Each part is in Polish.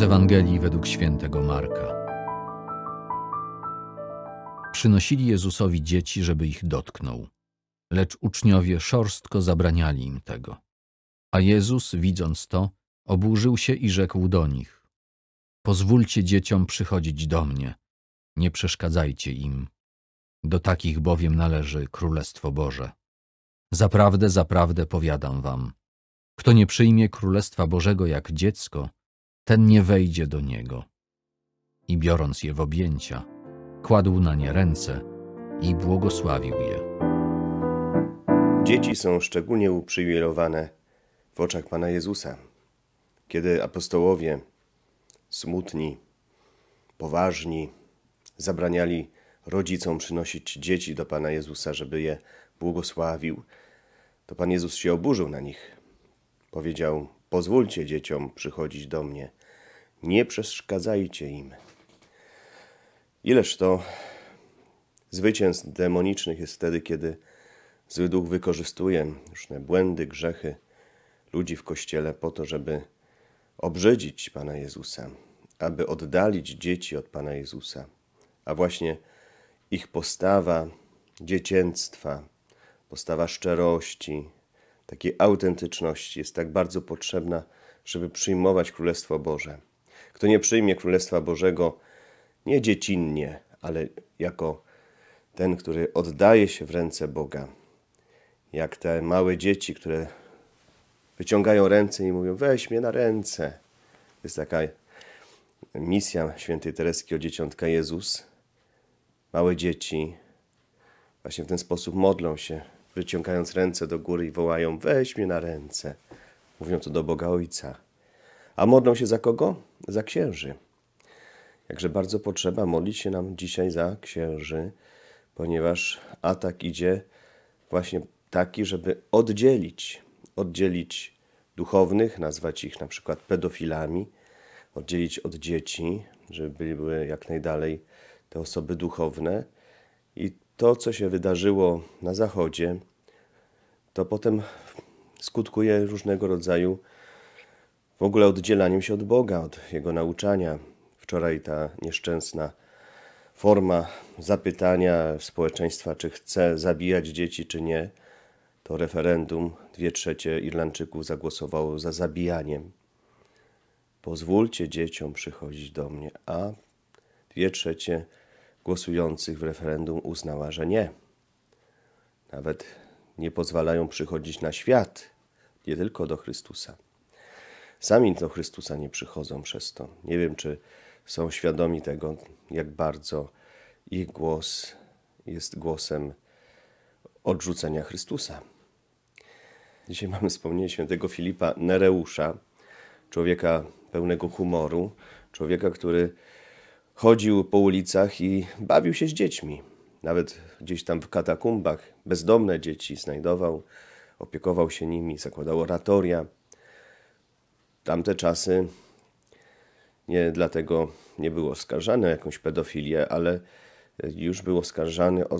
z Ewangelii według świętego Marka. Przynosili Jezusowi dzieci, żeby ich dotknął, lecz uczniowie szorstko zabraniali im tego. A Jezus, widząc to, oburzył się i rzekł do nich: Pozwólcie dzieciom przychodzić do mnie, nie przeszkadzajcie im. Do takich bowiem należy Królestwo Boże. Zaprawdę, zaprawdę powiadam wam. Kto nie przyjmie Królestwa Bożego jak dziecko, ten nie wejdzie do niego. I biorąc je w objęcia, kładł na nie ręce i błogosławił je. Dzieci są szczególnie uprzywilejowane w oczach Pana Jezusa. Kiedy apostołowie, smutni, poważni, zabraniali rodzicom przynosić dzieci do Pana Jezusa, żeby je błogosławił, to Pan Jezus się oburzył na nich. Powiedział: Pozwólcie dzieciom przychodzić do mnie, nie przeszkadzajcie im. Ileż to zwycięstw demonicznych jest wtedy, kiedy zły duch wykorzystuje różne błędy, grzechy ludzi w kościele po to, żeby obrzydzić Pana Jezusa, aby oddalić dzieci od Pana Jezusa. A właśnie ich postawa dziecięctwa, postawa szczerości, takiej autentyczności jest tak bardzo potrzebna, żeby przyjmować Królestwo Boże. Kto nie przyjmie Królestwa Bożego nie dziecinnie, ale jako ten, który oddaje się w ręce Boga. Jak te małe dzieci, które wyciągają ręce i mówią: Weź mnie na ręce. Jest taka misja świętej Tereski o dzieciątka Jezus. Małe dzieci właśnie w ten sposób modlą się wyciągając ręce do góry i wołają: Weź mnie na ręce. Mówią to do Boga Ojca. A modlą się za kogo? Za księży. Jakże bardzo potrzeba modlić się nam dzisiaj za księży, ponieważ atak idzie właśnie taki, żeby oddzielić, oddzielić duchownych, nazwać ich na przykład pedofilami, oddzielić od dzieci, żeby były jak najdalej te osoby duchowne i to, co się wydarzyło na Zachodzie, to potem skutkuje różnego rodzaju w ogóle oddzielaniem się od Boga, od Jego nauczania. Wczoraj ta nieszczęsna forma zapytania społeczeństwa, czy chce zabijać dzieci, czy nie, to referendum. Dwie trzecie Irlandczyków zagłosowało za zabijaniem. Pozwólcie dzieciom przychodzić do mnie, a dwie trzecie głosujących w referendum uznała, że nie. Nawet nie pozwalają przychodzić na świat, nie tylko do Chrystusa. Sami do Chrystusa nie przychodzą przez to. Nie wiem, czy są świadomi tego, jak bardzo ich głos jest głosem odrzucenia Chrystusa. Dzisiaj mamy wspomnienie świętego Filipa Nereusza, człowieka pełnego humoru, człowieka, który Chodził po ulicach i bawił się z dziećmi. Nawet gdzieś tam w katakumbach bezdomne dzieci znajdował, opiekował się nimi, zakładał oratoria. Tamte czasy nie dlatego nie był oskarżany o jakąś pedofilię, ale już był oskarżany o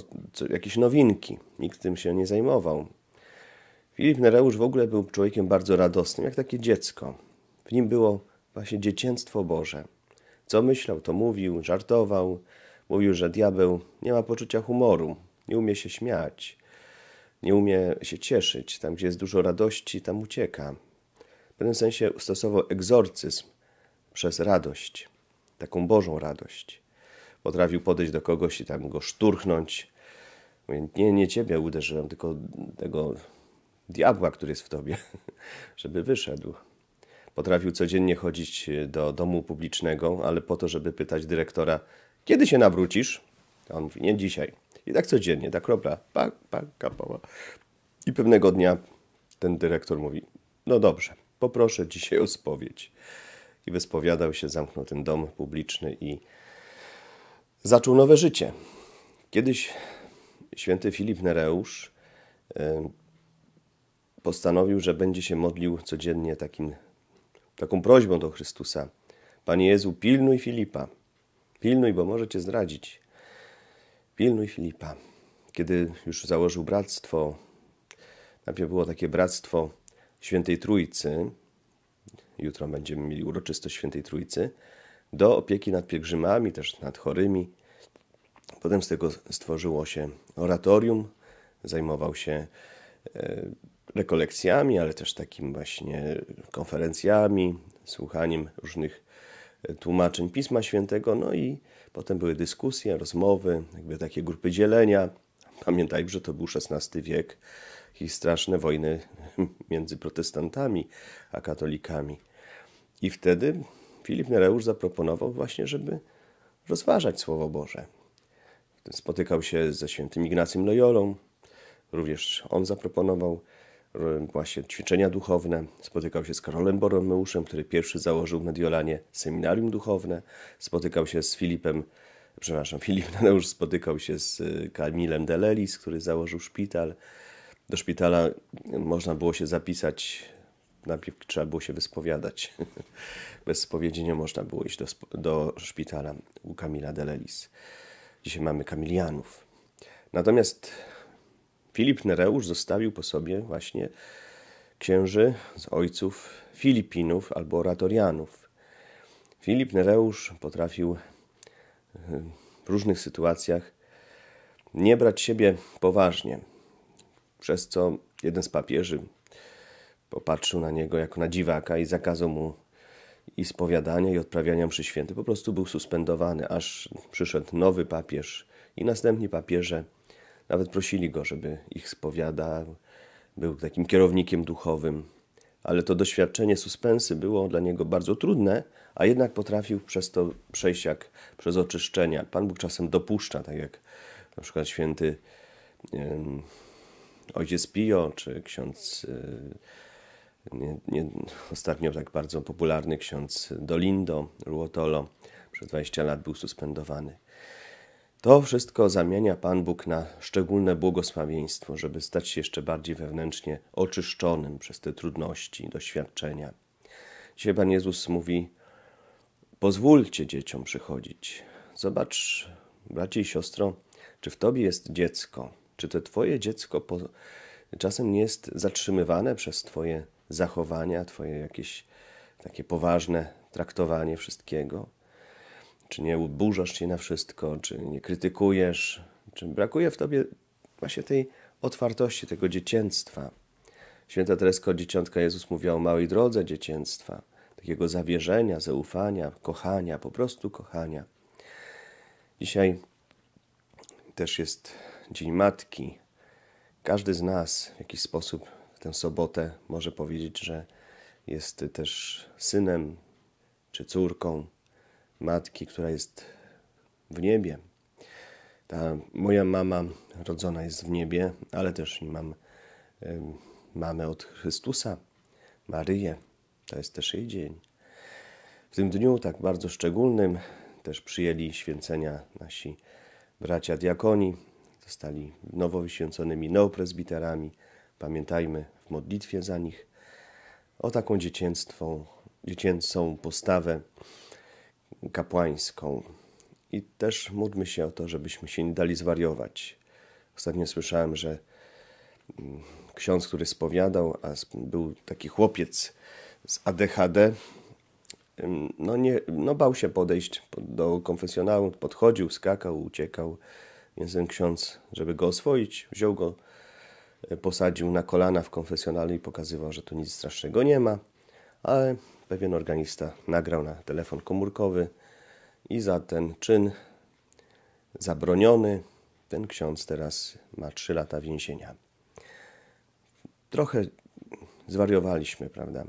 jakieś nowinki. Nikt tym się nie zajmował. Filip Nereusz w ogóle był człowiekiem bardzo radosnym, jak takie dziecko. W nim było właśnie dziecięctwo Boże. Co myślał, to mówił, żartował. Mówił, że diabeł nie ma poczucia humoru, nie umie się śmiać, nie umie się cieszyć. Tam, gdzie jest dużo radości, tam ucieka. W pewnym sensie stosował egzorcyzm przez radość, taką Bożą radość. Potrafił podejść do kogoś i tam go szturchnąć. Mówię, nie, nie ciebie uderzyłem, tylko tego diabła, który jest w tobie, żeby wyszedł. Potrafił codziennie chodzić e, do domu publicznego, ale po to, żeby pytać dyrektora, kiedy się nawrócisz? A on mówi, nie dzisiaj. I tak codziennie, ta kropla, pak, pak, kapała. I pewnego dnia ten dyrektor mówi, no dobrze, poproszę dzisiaj o spowiedź. I wyspowiadał się, zamknął ten dom publiczny i zaczął nowe życie. Kiedyś święty Filip Nereusz e, postanowił, że będzie się modlił codziennie takim taką prośbą do Chrystusa. Panie Jezu, pilnuj Filipa. Pilnuj, bo może cię zdradzić. Pilnuj Filipa. Kiedy już założył bractwo, najpierw było takie bractwo Świętej Trójcy, jutro będziemy mieli uroczystość Świętej Trójcy, do opieki nad pielgrzymami, też nad chorymi. Potem z tego stworzyło się oratorium, zajmował się e, rekolekcjami, ale też takim właśnie konferencjami, słuchaniem różnych e, tłumaczeń Pisma Świętego, no i potem były dyskusje, rozmowy, jakby takie grupy dzielenia. Pamiętaj, że to był XVI wiek i straszne wojny między protestantami a katolikami. I wtedy Filip Nereusz zaproponował właśnie, żeby rozważać Słowo Boże. Spotykał się ze świętym Ignacym Loyolą, również on zaproponował właśnie ćwiczenia duchowne. Spotykał się z Karolem Boromeuszem, który pierwszy założył w Mediolanie seminarium duchowne. Spotykał się z Filipem, przepraszam, Filip Naneusz spotykał się z y, Kamilem Delelis, który założył szpital. Do szpitala można było się zapisać, najpierw trzeba było się wyspowiadać. Bez spowiedzi nie można było iść do, do szpitala u Kamila Delelis. Dzisiaj mamy Kamilianów. Natomiast Filip Nereusz zostawił po sobie właśnie księży z ojców Filipinów albo oratorianów. Filip Nereusz potrafił e, w różnych sytuacjach nie brać siebie poważnie, przez co jeden z papieży popatrzył na niego jako na dziwaka i zakazał mu i spowiadania i odprawiania mszy świętej. Po prostu był suspendowany, aż przyszedł nowy papież i następni papieże – nawet prosili go, żeby ich spowiadał. Był takim kierownikiem duchowym. Ale to doświadczenie suspensy było dla niego bardzo trudne, a jednak potrafił przez to przejść jak przez oczyszczenia. Pan Bóg czasem dopuszcza, tak jak na przykład święty ojciec Pio, czy ksiądz, e, nie, nie, ostatnio tak bardzo popularny ksiądz Dolindo Ruotolo, przez 20 lat był suspendowany. To wszystko zamienia Pan Bóg na szczególne błogosławieństwo, żeby stać się jeszcze bardziej wewnętrznie oczyszczonym przez te trudności, doświadczenia. Dzisiaj Pan Jezus mówi: Pozwólcie dzieciom przychodzić. Zobacz, bracie i siostro, czy w Tobie jest dziecko, czy to Twoje dziecko po... czasem nie jest zatrzymywane przez Twoje zachowania, Twoje jakieś takie poważne traktowanie wszystkiego. Czy nie burzasz się na wszystko, czy nie krytykujesz, czy brakuje w tobie właśnie tej otwartości, tego dziecięctwa. Święta Teresko Dzieciątka Jezus mówiła o małej drodze dzieciństwa, takiego zawierzenia, zaufania, kochania, po prostu kochania. Dzisiaj też jest Dzień Matki. Każdy z nas w jakiś sposób w tę sobotę może powiedzieć, że jest też synem czy córką matki, która jest w niebie. Ta moja mama rodzona jest w niebie, ale też mam y, mamę od Chrystusa, Maryję. To jest też jej dzień. W tym dniu tak bardzo szczególnym też przyjęli święcenia nasi bracia diakoni. Zostali nowo wyświęconymi neopresbiterami. Pamiętajmy w modlitwie za nich o taką dziecięcą postawę kapłańską. I też módlmy się o to, żebyśmy się nie dali zwariować. Ostatnio słyszałem, że mm, ksiądz, który spowiadał, a był taki chłopiec z ADHD, no, nie, no bał się podejść do konfesjonału, podchodził, skakał, uciekał. Więc ten ksiądz, żeby go oswoić, wziął go, y, posadził na kolana w konfesjonale i pokazywał, że tu nic strasznego nie ma, ale pewien organista nagrał na telefon komórkowy i za ten czyn zabroniony ten ksiądz teraz ma 3 lata więzienia. Trochę zwariowaliśmy, prawda?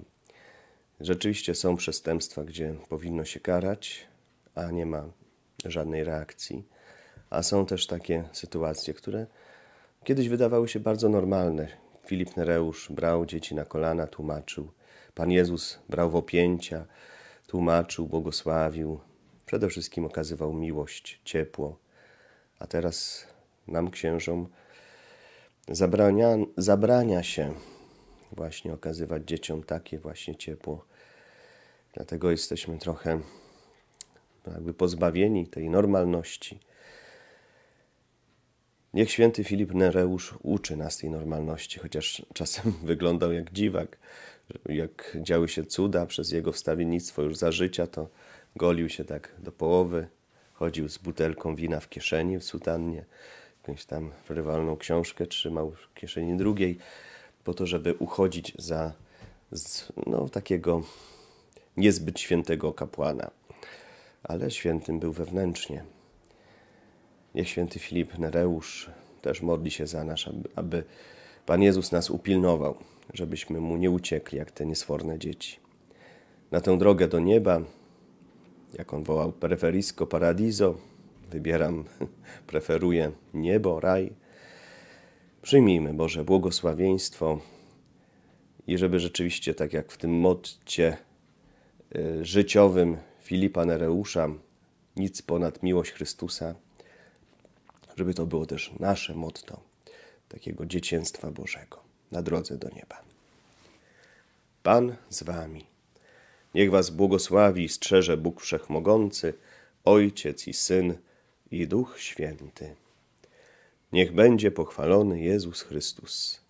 Rzeczywiście są przestępstwa, gdzie powinno się karać, a nie ma żadnej reakcji. A są też takie sytuacje, które kiedyś wydawały się bardzo normalne. Filip Nereusz brał dzieci na kolana, tłumaczył, Pan Jezus brał w opięcia, tłumaczył, błogosławił, przede wszystkim okazywał miłość, ciepło. A teraz nam, księżom, zabrania, zabrania się właśnie okazywać dzieciom takie właśnie ciepło. Dlatego jesteśmy trochę jakby pozbawieni tej normalności. Niech święty Filip Nereusz uczy nas tej normalności, chociaż czasem wyglądał jak dziwak jak działy się cuda przez jego wstawiennictwo już za życia, to golił się tak do połowy, chodził z butelką wina w kieszeni, w sutannie, jakąś tam rywalną książkę trzymał w kieszeni drugiej, po to, żeby uchodzić za z, no, takiego niezbyt świętego kapłana. Ale świętym był wewnętrznie. Niech święty Filip Nereusz też modli się za nas, aby, aby Pan Jezus nas upilnował żebyśmy mu nie uciekli jak te niesforne dzieci. Na tę drogę do nieba, jak on wołał, preferisco paradiso, wybieram, preferuję niebo, raj. Przyjmijmy Boże błogosławieństwo i żeby rzeczywiście, tak jak w tym motcie y, życiowym Filipa Nereusza, nic ponad miłość Chrystusa, żeby to było też nasze motto takiego dziecięstwa Bożego na drodze do nieba. Pan z wami. Niech was błogosławi i strzeże Bóg Wszechmogący, Ojciec i Syn i Duch Święty. Niech będzie pochwalony Jezus Chrystus.